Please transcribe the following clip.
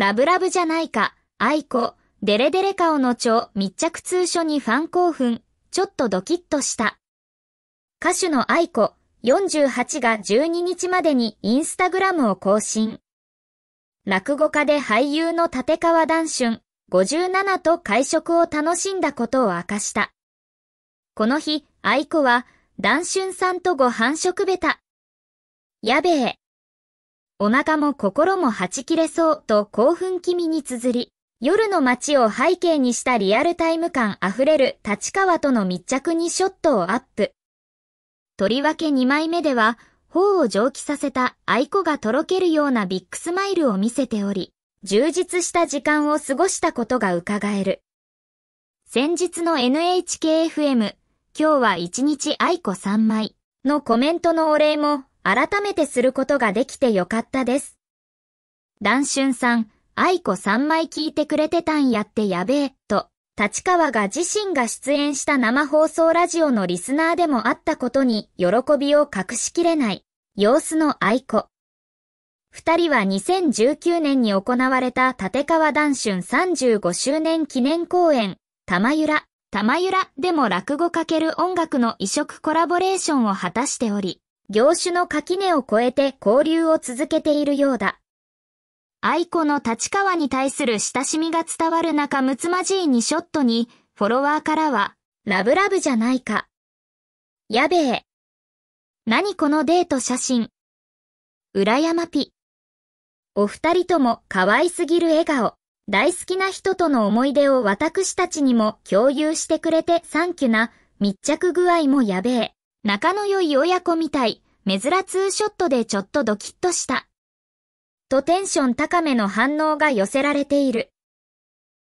ラブラブじゃないか、愛子、デレデレ顔の蝶、密着通書にファン興奮、ちょっとドキッとした。歌手の愛子、48が12日までにインスタグラムを更新。落語家で俳優の立川談春、57と会食を楽しんだことを明かした。この日、愛子は、談春さんとご飯食べた。やべえ。お腹も心もはち切れそうと興奮気味に綴り、夜の街を背景にしたリアルタイム感あふれる立川との密着にショットをアップ。とりわけ2枚目では、頬を蒸気させた愛子がとろけるようなビッグスマイルを見せており、充実した時間を過ごしたことが伺える。先日の NHKFM、今日は一日愛子3枚のコメントのお礼も改めてすることができてよかったです。ダ春さん、愛子3枚聞いてくれてたんやってやべえ、と、立川が自身が出演した生放送ラジオのリスナーでもあったことに喜びを隠しきれない様子の愛子。二人は2019年に行われた立川男春35周年記念公演、玉ゆら、玉ゆらでも落語かける音楽の移植コラボレーションを果たしており、業種の垣根を越えて交流を続けているようだ。愛子の立川に対する親しみが伝わる中むつまじい2ショットに、フォロワーからは、ラブラブじゃないか。やべえ。何このデート写真。うらやまぴ。お二人とも可愛すぎる笑顔。大好きな人との思い出を私たちにも共有してくれてサンキュな密着具合もやべえ。仲の良い親子みたい、珍ツーショットでちょっとドキッとした。とテンション高めの反応が寄せられている。